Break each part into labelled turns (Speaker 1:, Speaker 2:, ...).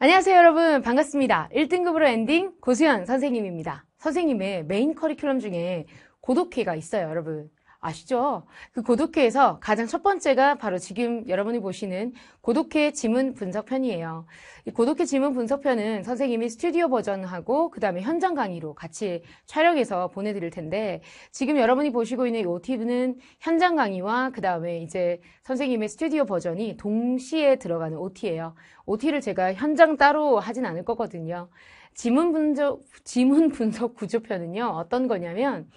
Speaker 1: 안녕하세요 여러분 반갑습니다 1등급으로 엔딩 고수현 선생님입니다 선생님의 메인 커리큘럼 중에 고독회가 있어요 여러분 아시죠? 그 고독해에서 가장 첫 번째가 바로 지금 여러분이 보시는 고독해 지문 분석편이에요. 이 고독해 지문 분석편은 선생님이 스튜디오 버전하고 그 다음에 현장 강의로 같이 촬영해서 보내드릴 텐데 지금 여러분이 보시고 있는 이 OT는 현장 강의와 그 다음에 이제 선생님의 스튜디오 버전이 동시에 들어가는 OT예요. OT를 제가 현장 따로 하진 않을 거거든요. 지문 분석, 지문 분석 구조편은요, 어떤 거냐면,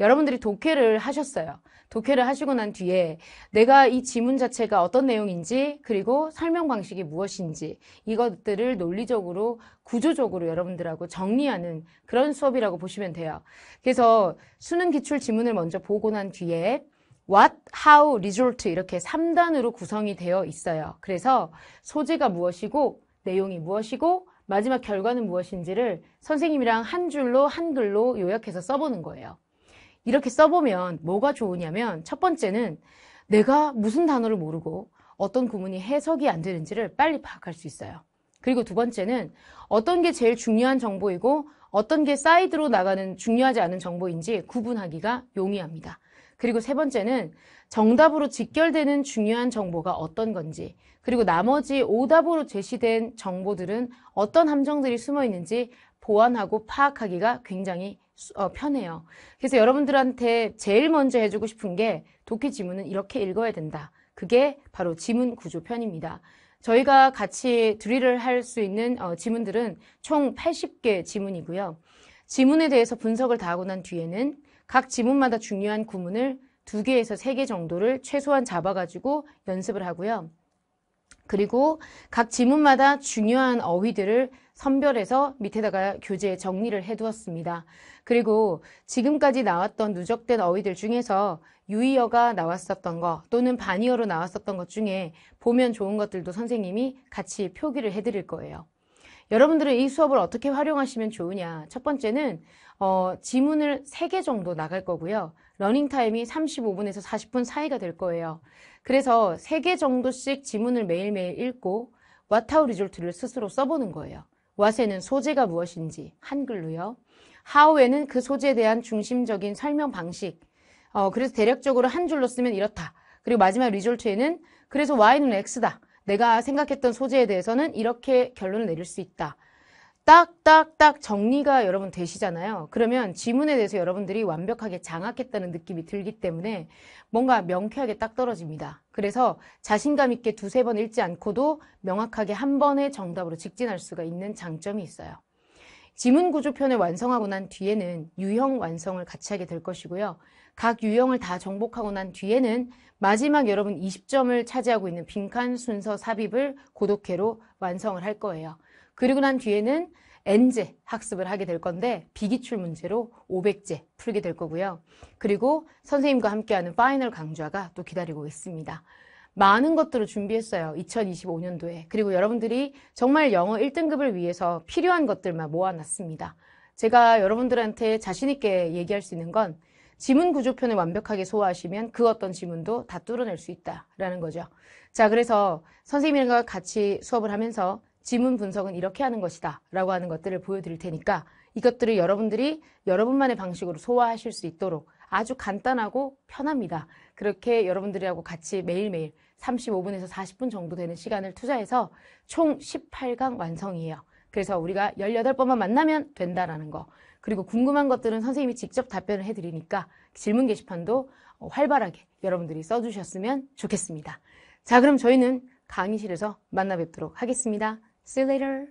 Speaker 1: 여러분들이 독해를 하셨어요. 독해를 하시고 난 뒤에 내가 이 지문 자체가 어떤 내용인지 그리고 설명 방식이 무엇인지 이것들을 논리적으로 구조적으로 여러분들하고 정리하는 그런 수업이라고 보시면 돼요. 그래서 수능 기출 지문을 먼저 보고 난 뒤에 what, how, result 이렇게 3단으로 구성이 되어 있어요. 그래서 소재가 무엇이고 내용이 무엇이고 마지막 결과는 무엇인지를 선생님이랑 한 줄로 한글로 요약해서 써보는 거예요. 이렇게 써보면 뭐가 좋으냐면 첫 번째는 내가 무슨 단어를 모르고 어떤 구문이 해석이 안 되는지를 빨리 파악할 수 있어요. 그리고 두 번째는 어떤 게 제일 중요한 정보이고 어떤 게 사이드로 나가는 중요하지 않은 정보인지 구분하기가 용이합니다. 그리고 세 번째는 정답으로 직결되는 중요한 정보가 어떤 건지 그리고 나머지 오답으로 제시된 정보들은 어떤 함정들이 숨어 있는지 보완하고 파악하기가 굉장히 어, 편해요. 그래서 여러분들한테 제일 먼저 해주고 싶은 게 독해 지문은 이렇게 읽어야 된다. 그게 바로 지문 구조편입니다. 저희가 같이 드릴을 할 수 있는 어, 지문들은 총 80개 지문이고요. 지문에 대해서 분석을 다 하고 난 뒤에는 각 지문마다 중요한 구문을 2개에서 3개 정도를 최소한 잡아가지고 연습을 하고요. 그리고 각 지문마다 중요한 어휘들을 선별해서 밑에다가 교재 정리를 해두었습니다. 그리고 지금까지 나왔던 누적된 어휘들 중에서 유의어가 나왔었던 것 또는 반의어로 나왔었던 것 중에 보면 좋은 것들도 선생님이 같이 표기를 해드릴 거예요. 여러분들은 이 수업을 어떻게 활용하시면 좋으냐. 첫 번째는 어, 지문을 3개 정도 나갈 거고요. 러닝 타임이 35분에서 40분 사이가 될 거예요. 그래서 3개 정도씩 지문을 매일매일 읽고 왓하우 리졸트를 스스로 써보는 거예요. 왓에는 소재가 무엇인지 한글로요. 하우에는 그 소재에 대한 중심적인 설명 방식. 어, 그래서 대략적으로 한 줄로 쓰면 이렇다. 그리고 마지막 리졸트에는 그래서 y는 x다. 내가 생각했던 소재에 대해서는 이렇게 결론을 내릴 수 있다. 딱딱딱 정리가 여러분 되시잖아요. 그러면 지문에 대해서 여러분들이 완벽하게 장악했다는 느낌이 들기 때문에 뭔가 명쾌하게 딱 떨어집니다. 그래서 자신감 있게 두세 번 읽지 않고도 명확하게 한번에 정답으로 직진할 수가 있는 장점이 있어요. 지문 구조편을 완성하고 난 뒤에는 유형 완성을 같이 하게 될 것이고요. 각 유형을 다 정복하고 난 뒤에는 마지막 여러분 20점을 차지하고 있는 빈칸 순서 삽입을 고독해로 완성을 할 거예요. 그리고 난 뒤에는 N제 학습을 하게 될 건데 비기출 문제로 500제 풀게 될 거고요. 그리고 선생님과 함께하는 파이널 강좌가 또 기다리고 있습니다. 많은 것들을 준비했어요. 2025년도에. 그리고 여러분들이 정말 영어 1등급을 위해서 필요한 것들만 모아놨습니다. 제가 여러분들한테 자신있게 얘기할 수 있는 건 지문 구조편을 완벽하게 소화하시면 그 어떤 지문도 다 뚫어낼 수 있다라는 거죠. 자, 그래서 선생님과 같이 수업을 하면서 지문 분석은 이렇게 하는 것이다 라고 하는 것들을 보여드릴 테니까 이것들을 여러분들이 여러분만의 방식으로 소화하실 수 있도록 아주 간단하고 편합니다. 그렇게 여러분들이하고 같이 매일매일 35분에서 40분 정도 되는 시간을 투자해서 총 18강 완성이에요. 그래서 우리가 18번만 만나면 된다라는 거. 그리고 궁금한 것들은 선생님이 직접 답변을 해드리니까 질문 게시판도 활발하게 여러분들이 써주셨으면 좋겠습니다. 자, 그럼 저희는 강의실에서 만나 뵙도록 하겠습니다. See you later.